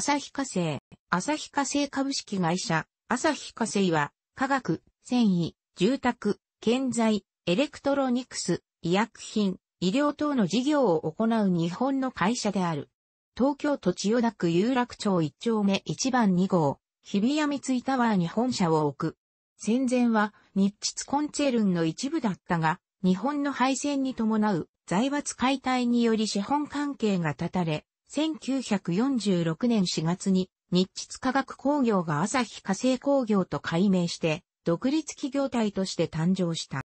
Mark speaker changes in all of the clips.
Speaker 1: 日化成、日化成株式会社、日化成は、化学、繊維、住宅、建材、エレクトロニクス、医薬品、医療等の事業を行う日本の会社である。東京都千代田区有楽町1丁目1番2号、日比谷三井タワーに本社を置く。戦前は日地コンチェルンの一部だったが、日本の敗戦に伴う財閥解体により資本関係が断たれ、1946年4月に日地化学工業が朝日化成工業と改名して独立企業体として誕生した。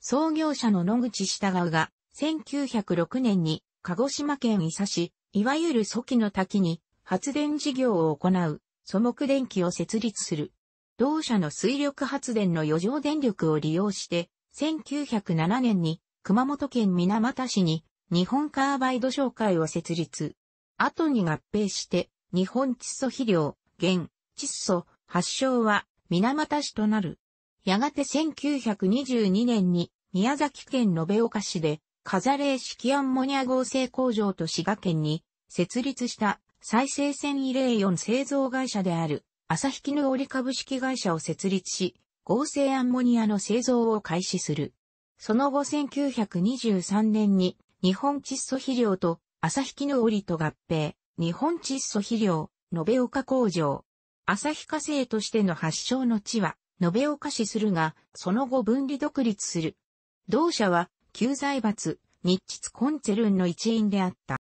Speaker 1: 創業者の野口下川が1906年に鹿児島県伊佐市、いわゆる祖木の滝に発電事業を行う素木電気を設立する。同社の水力発電の余剰電力を利用して、1907年に熊本県水俣市に日本カーバイド商会を設立。後に合併して、日本窒素肥料、現、窒素、発祥は、水俣市となる。やがて1922年に、宮崎県延岡市で、カザレー式アンモニア合成工場と滋賀県に、設立した再生繊維レイ製造会社である、朝引きの織株式会社を設立し、合成アンモニアの製造を開始する。その後1923年に日本窒素肥料と旭木の織と合併、日本窒素肥料、延岡工場。旭化成としての発祥の地は、延岡市するが、その後分離独立する。同社は、旧財閥、日秩コンツェルンの一員であった。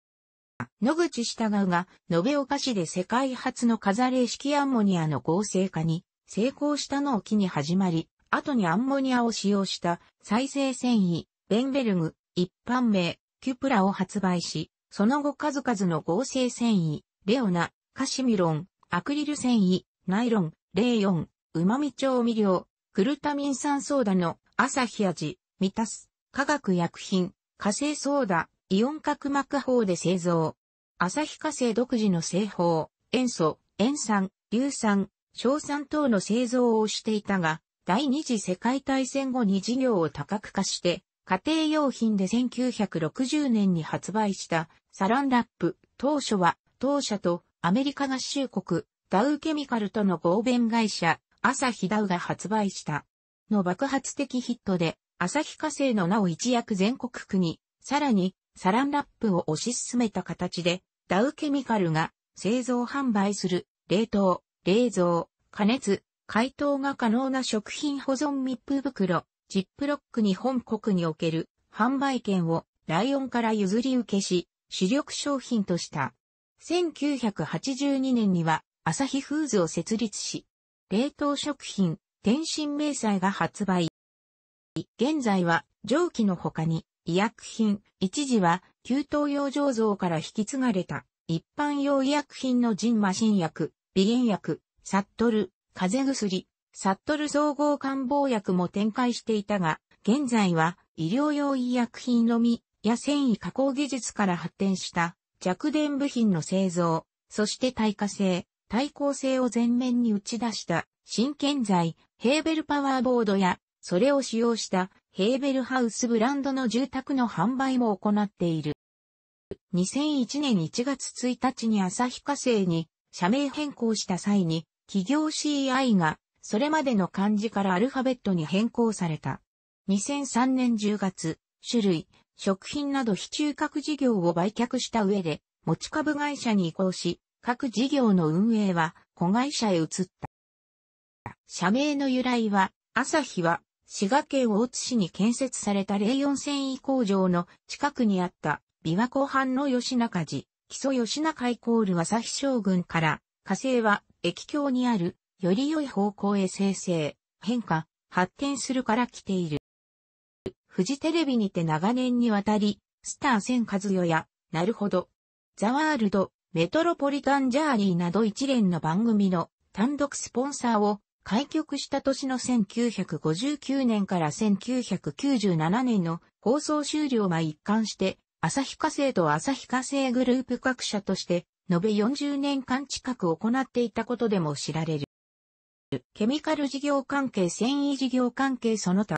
Speaker 1: 野口従が、延岡市で世界初の飾ザ式アンモニアの合成化に成功したのを機に始まり、後にアンモニアを使用した再生繊維、ベンベルグ、一般名、キュプラを発売し、その後数々の合成繊維、レオナ、カシミロン、アクリル繊維、ナイロン、レイヨン、旨味調味料、グルタミン酸ソーダの朝日味、満たす、化学薬品、火星ソーダ、イオン角膜法で製造。朝日火星独自の製法、塩素、塩酸、硫酸、硝酸等の製造をしていたが、第二次世界大戦後に事業を多角化して、家庭用品で1960年に発売したサランラップ、当初は当社とアメリカ合衆国ダウケミカルとの合弁会社アサヒダウが発売したの爆発的ヒットでアサヒ火星の名を一躍全国区にさらにサランラップを推し進めた形でダウケミカルが製造販売する冷凍、冷蔵、加熱、解凍が可能な食品保存密封袋、ジップロック日本国における販売権をライオンから譲り受けし、主力商品とした。1982年には、アサヒフーズを設立し、冷凍食品、天津明細が発売。現在は、蒸気の他に、医薬品、一時は、給湯用醸造から引き継がれた、一般用医薬品のジンマシン薬、鼻炎薬、サットル、風邪薬、サットル総合官房薬も展開していたが、現在は医療用医薬品のみや繊維加工技術から発展した弱電部品の製造、そして耐火性、耐抗性を前面に打ち出した新建材、ヘーベルパワーボードや、それを使用したヘーベルハウスブランドの住宅の販売も行っている。2001年1月1日に朝日化成に社名変更した際に、企業 CI がそれまでの漢字からアルファベットに変更された。2003年10月、種類、食品など非中核事業を売却した上で、持ち株会社に移行し、各事業の運営は子会社へ移った。社名の由来は、朝日は、滋賀県大津市に建設された0 4繊維工場の近くにあった琵琶湖畔の吉中寺、木曽吉中イコール朝日将軍から、火星は液橋にあるより良い方向へ生成、変化、発展するから来ている。フジテレビにて長年にわたり、スター千和代や、なるほど、ザワールド、メトロポリタンジャーリーなど一連の番組の単独スポンサーを開局した年の1959年から1997年の放送終了は一貫して、日化成と日化成グループ各社として、延べ40年間近く行っていたことでも知られる。ケミカル事業関係繊維事業関係その他、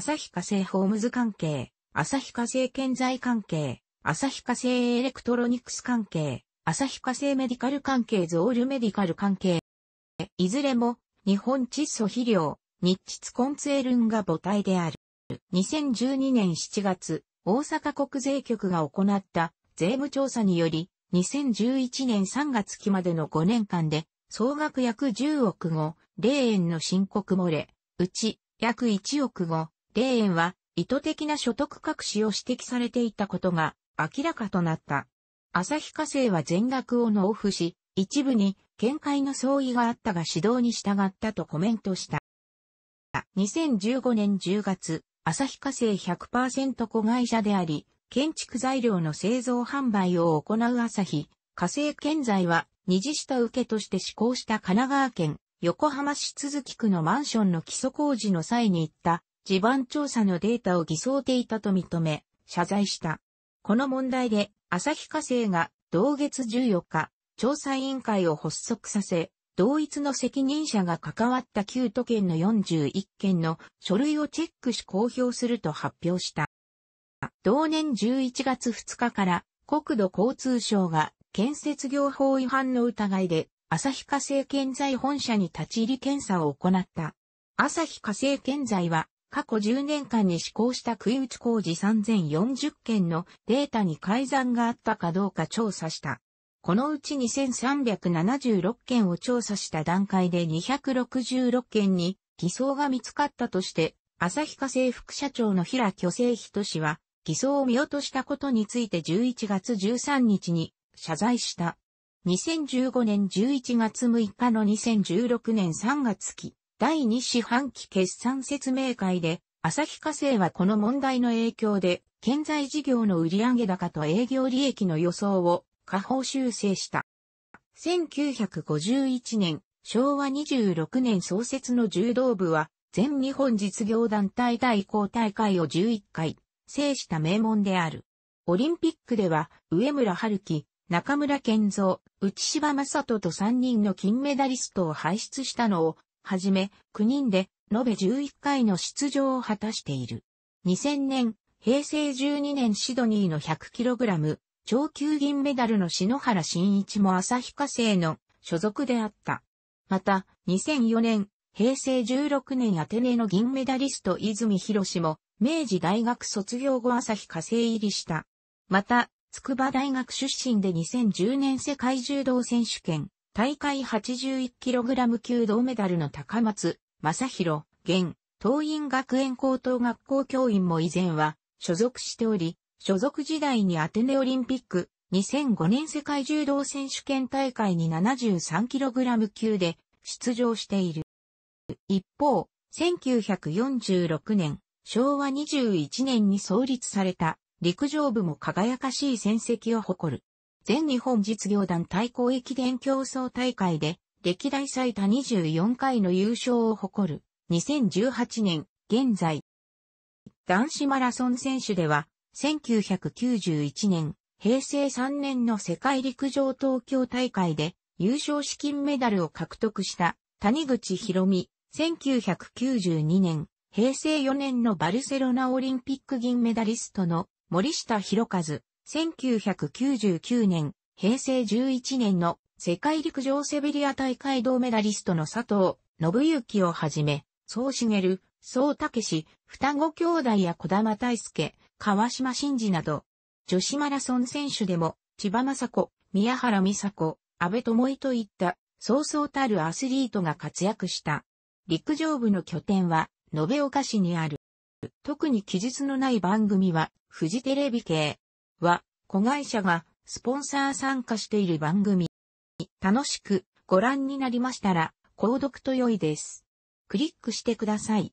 Speaker 1: 日化成ホームズ関係、日化成建材関係、日化成エレクトロニクス関係、日化成メディカル関係ゾールメディカル関係。いずれも、日本窒素肥料、日窒コンツエルンが母体である。2012年7月、大阪国税局が行った税務調査により、2011年3月期までの5年間で、総額約10億後、霊円の申告漏れ、うち約1億後、霊円は意図的な所得隠しを指摘されていたことが明らかとなった。朝日火星は全額を納付し、一部に見解の相違があったが指導に従ったとコメントした。2015年10月、日化成100%子会社であり、建築材料の製造販売を行う朝日、火星建材は二次下請けとして施行した神奈川県横浜市都筑区のマンションの基礎工事の際に行った地盤調査のデータを偽装ていたと認め、謝罪した。この問題で、旭化成が同月14日、調査委員会を発足させ、同一の責任者が関わった旧都県の41件の書類をチェックし公表すると発表した。同年11月2日から国土交通省が建設業法違反の疑いで、旭化成建材本社に立ち入り検査を行った。旭化成建材は、過去10年間に施行したい打ち工事3040件のデータに改ざんがあったかどうか調査した。このうち2376件を調査した段階で266件に偽装が見つかったとして、旭化成副社長の平巨生人氏は、偽装を見落としたことについて11月13日に謝罪した。2015年11月6日の2016年3月期第2四半期決算説明会で、朝日化成はこの問題の影響で、建材事業の売上高と営業利益の予想を下方修正した。1951年、昭和26年創設の柔道部は、全日本実業団体対抗大会を11回、制した名門である。オリンピックでは、上村春樹、中村健三、内柴正人と3人の金メダリストを輩出したのを、はじめ、9人で、延べ11回の出場を果たしている。2000年、平成12年シドニーの 100kg、超級銀メダルの篠原慎一も朝日火星の所属であった。また、2004年、平成16年アテネの銀メダリスト泉博も、明治大学卒業後朝日火星入りした。また、筑波大学出身で2010年世界柔道選手権、大会 81kg 級銅メダルの高松、正宏、現、東院学園高等学校教員も以前は、所属しており、所属時代にアテネオリンピック、2005年世界柔道選手権大会に 73kg 級で出場している。一方、1946年、昭和21年に創立された陸上部も輝かしい戦績を誇る。全日本実業団対抗駅伝競争大会で、歴代最多24回の優勝を誇る、2018年、現在。男子マラソン選手では、1991年、平成3年の世界陸上東京大会で、優勝資金メダルを獲得した、谷口博美、1992年、平成4年のバルセロナオリンピック銀メダリストの森下博一、1999年、平成11年の世界陸上セベリア大会銅メダリストの佐藤信之をはじめ、総茂、総武志、双子兄弟や小玉大輔、川島真嗣など、女子マラソン選手でも、千葉雅子、宮原美佐子、安倍智井といった、そうそうたるアスリートが活躍した。陸上部の拠点は、延岡市にある。特に記述のない番組は、フジテレビ系は、子会社がスポンサー参加している番組。楽しくご覧になりましたら、購読と良いです。クリックしてください。